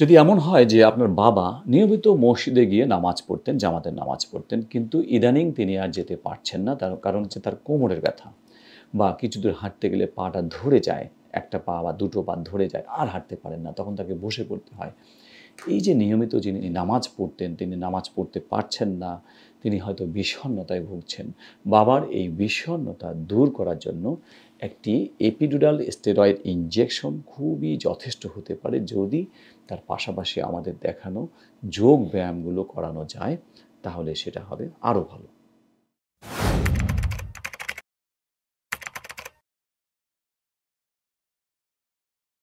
যদি এমন হয় যে আপনার বাবা নিয়মিত মসজিদে গিয়ে নামাজ পড়তেন জামাতের নামাজ পড়তেন কিন্তু ইদানিং তিনি আর যেতে পারছেন না তার কারণ হচ্ছে তার কোমরের ব্যথা বা কিছু দূর হাঁটতে গেলে পাটা ধরে যায় একটা পা বা দুটো পা ধরে যায় আর হাঁটতে পারেন না তখন তাকে বসে পড়তে হয় এই যে নিয়মিত যিনি নামাজ পড়তেন তিনি নামাজ পড়তে পারছেন না তিনি হয়তো বিষণ্নতায় ভুগছেন বাবার এই বিষণ্নতা দূর করার জন্য একটি এপিডুডাল স্টেরয়েড ইঞ্জেকশন খুবই যথেষ্ট হতে পারে যদি তার পাশাপাশি আমাদের দেখানো যোগ ব্যায়ামগুলো করানো যায় তাহলে সেটা হবে আরও ভালো